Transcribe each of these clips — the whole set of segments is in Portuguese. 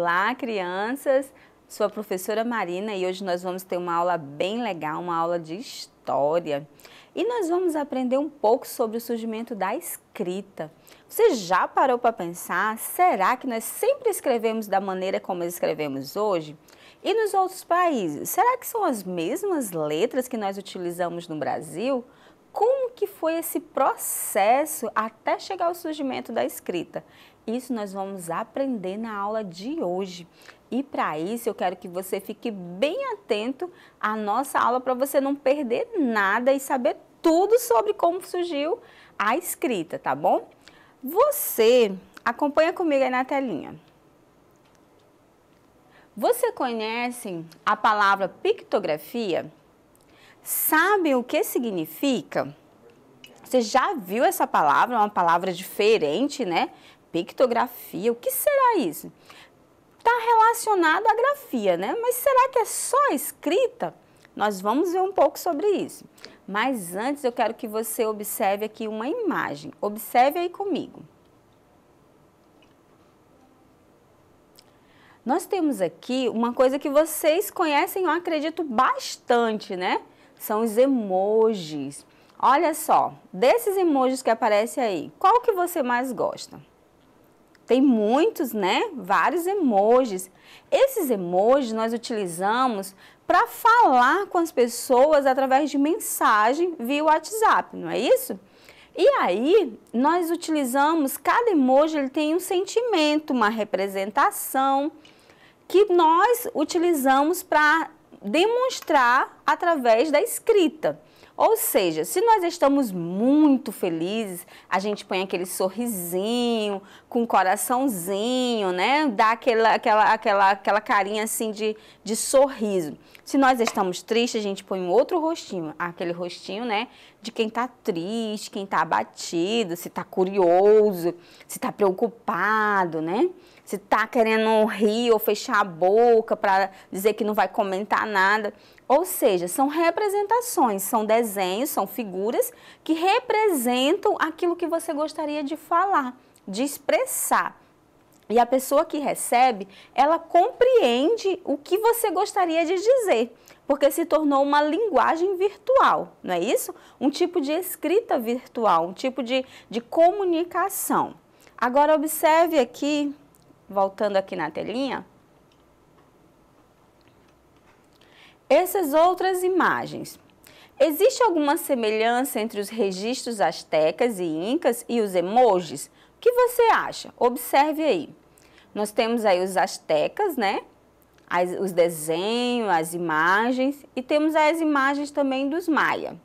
Olá, crianças! Sou a professora Marina e hoje nós vamos ter uma aula bem legal, uma aula de história. E nós vamos aprender um pouco sobre o surgimento da escrita. Você já parou para pensar, será que nós sempre escrevemos da maneira como escrevemos hoje? E nos outros países, será que são as mesmas letras que nós utilizamos no Brasil? Como que foi esse processo até chegar ao surgimento da escrita? Isso nós vamos aprender na aula de hoje. E para isso eu quero que você fique bem atento à nossa aula para você não perder nada e saber tudo sobre como surgiu a escrita, tá bom? Você acompanha comigo aí na telinha. Você conhece a palavra pictografia? Sabem o que significa? Você já viu essa palavra? É uma palavra diferente, né? Pictografia, o que será isso? Está relacionado à grafia, né? Mas será que é só escrita? Nós vamos ver um pouco sobre isso. Mas antes eu quero que você observe aqui uma imagem. Observe aí comigo. Nós temos aqui uma coisa que vocês conhecem, eu acredito, bastante, né? São os emojis. Olha só, desses emojis que aparecem aí, qual que você mais gosta? Tem muitos, né? Vários emojis. Esses emojis nós utilizamos para falar com as pessoas através de mensagem via WhatsApp, não é isso? E aí, nós utilizamos, cada emoji ele tem um sentimento, uma representação, que nós utilizamos para demonstrar através da escrita. Ou seja, se nós estamos muito felizes, a gente põe aquele sorrisinho, com um coraçãozinho, né? Dá aquela, aquela, aquela, aquela carinha assim de, de sorriso. Se nós estamos tristes, a gente põe um outro rostinho, aquele rostinho, né? de quem está triste, quem está abatido, se está curioso, se está preocupado, né? Se está querendo rir ou fechar a boca para dizer que não vai comentar nada. Ou seja, são representações, são desenhos, são figuras que representam aquilo que você gostaria de falar, de expressar. E a pessoa que recebe, ela compreende o que você gostaria de dizer, porque se tornou uma linguagem virtual, não é isso? Um tipo de escrita virtual, um tipo de, de comunicação. Agora, observe aqui, voltando aqui na telinha, essas outras imagens. Existe alguma semelhança entre os registros astecas e incas e os emojis? O que você acha? Observe aí. Nós temos aí os astecas, né? As, os desenhos, as imagens e temos as imagens também dos maia. O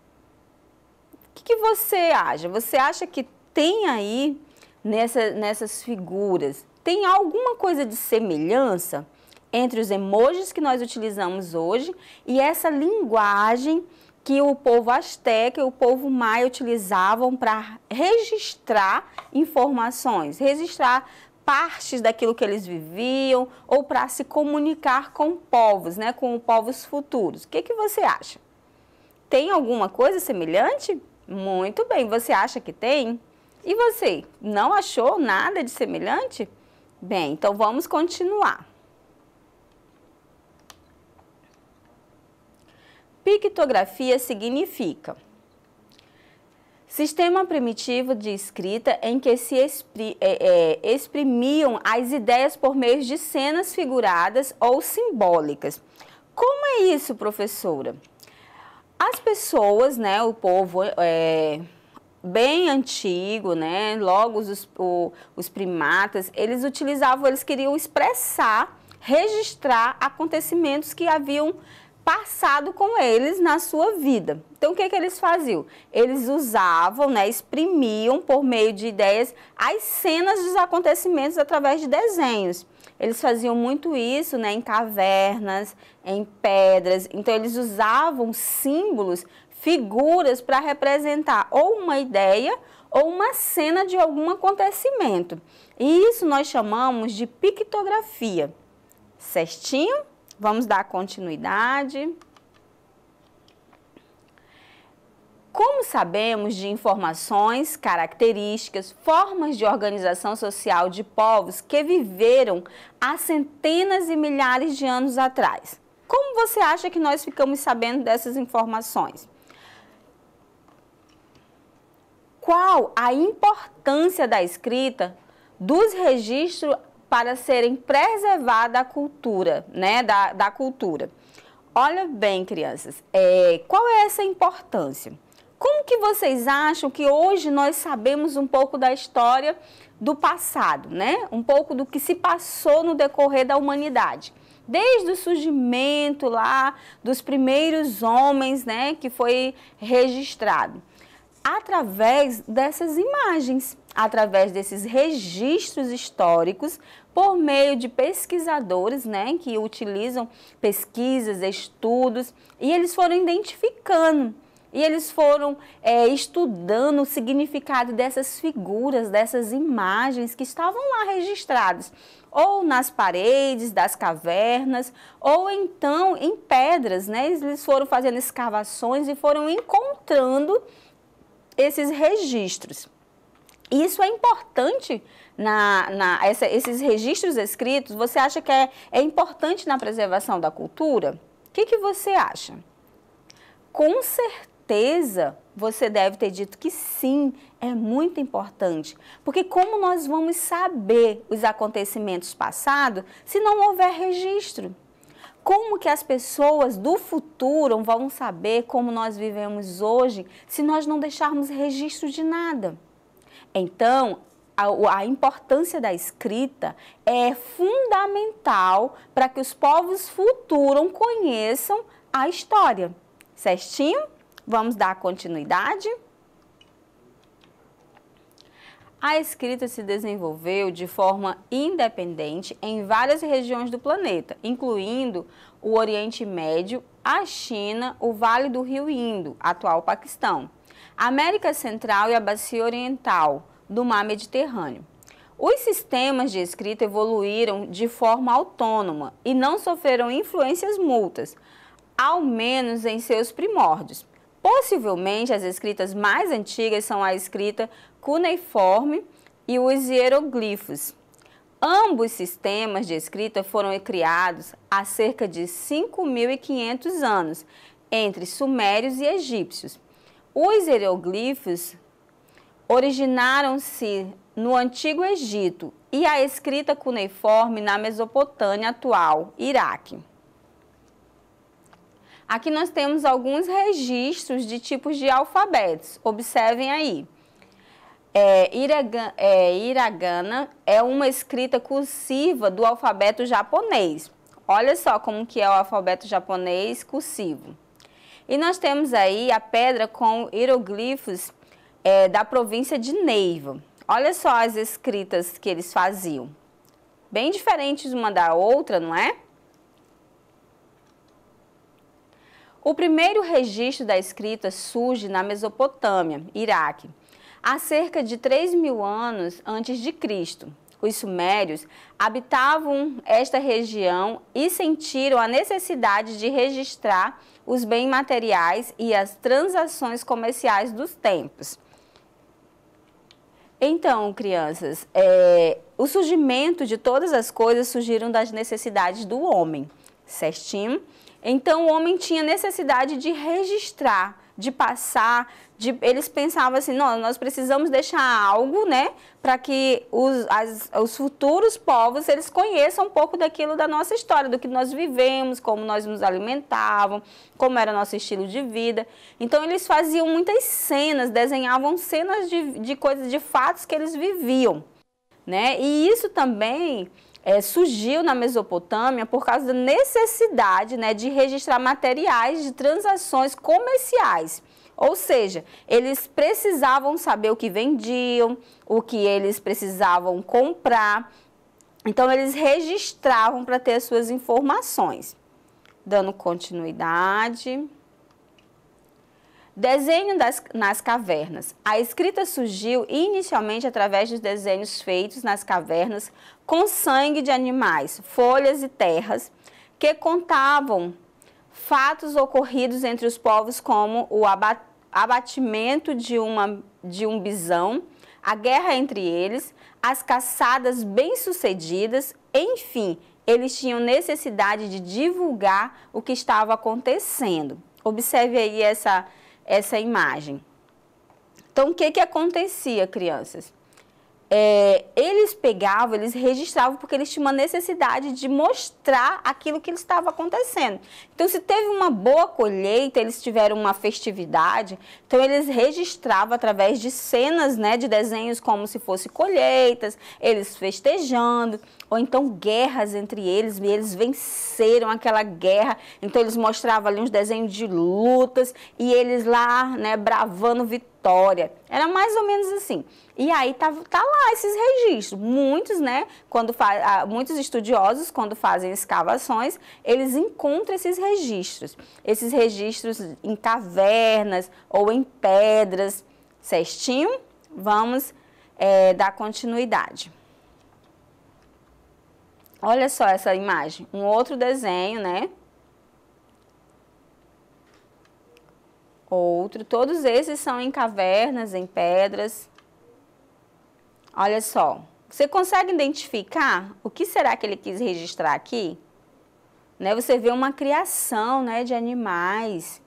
que, que você acha? Você acha que tem aí nessa, nessas figuras, tem alguma coisa de semelhança entre os emojis que nós utilizamos hoje e essa linguagem que o povo asteca e o povo maia utilizavam para registrar informações, registrar partes daquilo que eles viviam ou para se comunicar com povos, né, com povos futuros. O que, que você acha? Tem alguma coisa semelhante? Muito bem, você acha que tem? E você, não achou nada de semelhante? Bem, então vamos continuar. Pictografia significa sistema primitivo de escrita em que se expri, é, é, exprimiam as ideias por meio de cenas figuradas ou simbólicas. Como é isso, professora? As pessoas, né, o povo é, bem antigo, né, logo os, os primatas, eles utilizavam, eles queriam expressar, registrar acontecimentos que haviam passado com eles na sua vida. Então, o que, que eles faziam? Eles usavam, né, exprimiam por meio de ideias as cenas dos acontecimentos através de desenhos. Eles faziam muito isso né, em cavernas, em pedras. Então, eles usavam símbolos, figuras para representar ou uma ideia ou uma cena de algum acontecimento. E isso nós chamamos de pictografia. Certinho? Vamos dar continuidade. Como sabemos de informações, características, formas de organização social de povos que viveram há centenas e milhares de anos atrás? Como você acha que nós ficamos sabendo dessas informações? Qual a importância da escrita dos registros para serem preservada a cultura, né, da, da cultura. Olha bem, crianças, é, qual é essa importância? Como que vocês acham que hoje nós sabemos um pouco da história do passado, né? Um pouco do que se passou no decorrer da humanidade. Desde o surgimento lá dos primeiros homens, né, que foi registrado. Através dessas imagens, através desses registros históricos, por meio de pesquisadores, né, que utilizam pesquisas, estudos, e eles foram identificando e eles foram é, estudando o significado dessas figuras, dessas imagens que estavam lá registradas, ou nas paredes das cavernas, ou então em pedras, né? Eles foram fazendo escavações e foram encontrando esses registros. Isso é importante na, na essa, esses registros escritos, você acha que é, é importante na preservação da cultura? O que, que você acha? Com certeza você deve ter dito que sim, é muito importante. Porque como nós vamos saber os acontecimentos passados se não houver registro? Como que as pessoas do futuro vão saber como nós vivemos hoje se nós não deixarmos registro de nada? Então, a, a, importância da escrita é fundamental para que os povos futuros conheçam a história. Certinho? Vamos dar continuidade? A escrita se desenvolveu de forma independente em várias regiões do planeta, incluindo o Oriente Médio, a China, o Vale do Rio Indo, atual Paquistão, América Central e a Bacia Oriental, do mar Mediterrâneo. Os sistemas de escrita evoluíram de forma autônoma e não sofreram influências multas, ao menos em seus primórdios. Possivelmente, as escritas mais antigas são a escrita cuneiforme e os hieroglifos. Ambos sistemas de escrita foram criados há cerca de 5.500 anos, entre sumérios e egípcios. Os hieroglifos originaram-se no Antigo Egito e a escrita cuneiforme na Mesopotâmia atual, Iraque. Aqui nós temos alguns registros de tipos de alfabetos. Observem aí. É, iragana, é, iragana é uma escrita cursiva do alfabeto japonês. Olha só como que é o alfabeto japonês cursivo. E nós temos aí a pedra com hieroglifos é, da província de Neiva. Olha só as escritas que eles faziam. Bem diferentes uma da outra, não é? O primeiro registro da escrita surge na Mesopotâmia, Iraque, há cerca de 3 mil anos antes de Cristo. Os sumérios habitavam esta região e sentiram a necessidade de registrar os bens materiais e as transações comerciais dos tempos. Então, crianças, é, o surgimento de todas as coisas surgiram das necessidades do homem, certinho? Então, o homem tinha necessidade de registrar, de passar, de, eles pensavam assim, não, nós precisamos deixar algo, né, para que os, as, os futuros povos eles conheçam um pouco daquilo da nossa história, do que nós vivemos, como nós nos alimentávamos, como era nosso estilo de vida. Então eles faziam muitas cenas, desenhavam cenas de, de coisas, de fatos que eles viviam, né? E isso também é, surgiu na Mesopotâmia por causa da necessidade né, de registrar materiais de transações comerciais. Ou seja, eles precisavam saber o que vendiam, o que eles precisavam comprar. Então, eles registravam para ter as suas informações. Dando continuidade. Desenho das, nas cavernas. A escrita surgiu inicialmente através dos desenhos feitos nas cavernas com sangue de animais, folhas e terras, que contavam fatos ocorridos entre os povos, como o abatimento de, uma, de um bisão, a guerra entre eles, as caçadas bem-sucedidas, enfim, eles tinham necessidade de divulgar o que estava acontecendo. Observe aí essa essa imagem. Então, o que, que acontecia, crianças? é, eles pegavam, eles registravam porque eles tinham uma necessidade de mostrar aquilo que estava acontecendo. Então, se teve uma boa colheita, eles tiveram uma festividade, então eles registravam através de cenas, né, de desenhos como se fosse colheitas, eles festejando, ou então guerras entre eles, e eles venceram aquela guerra. Então, eles mostravam ali uns desenhos de lutas e eles lá, né, bravando vitórias história. Era mais ou menos assim. E aí tá, tá lá esses registros. Muitos, né, quando muitos estudiosos, quando fazem escavações, eles encontram esses registros. Esses registros em cavernas ou em pedras. Certinho? Vamos é, dar continuidade. Olha só essa imagem, um outro desenho, né? outro. Todos esses são em cavernas, em pedras. Olha só. Você consegue identificar o que será que ele quis registrar aqui? Né, você vê uma criação né, de animais.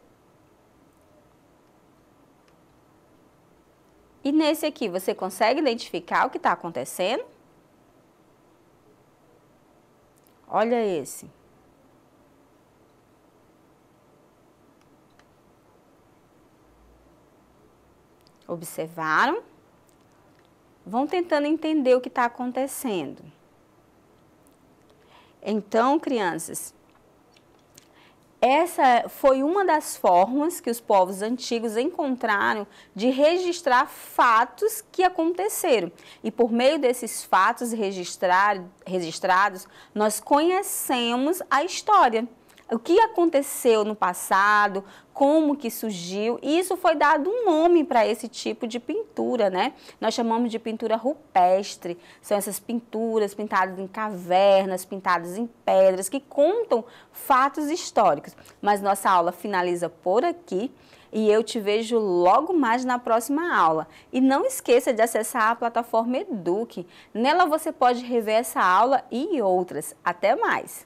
E nesse aqui, você consegue identificar o que está acontecendo? Olha esse. observaram, vão tentando entender o que está acontecendo. Então, crianças, essa foi uma das formas que os povos antigos encontraram de registrar fatos que aconteceram. E por meio desses fatos registrados, nós conhecemos a história o que aconteceu no passado, como que surgiu, e isso foi dado um nome para esse tipo de pintura, né? Nós chamamos de pintura rupestre. São essas pinturas pintadas em cavernas, pintadas em pedras, que contam fatos históricos. Mas nossa aula finaliza por aqui e eu te vejo logo mais na próxima aula. E não esqueça de acessar a plataforma Eduque. Nela você pode rever essa aula e outras. Até mais!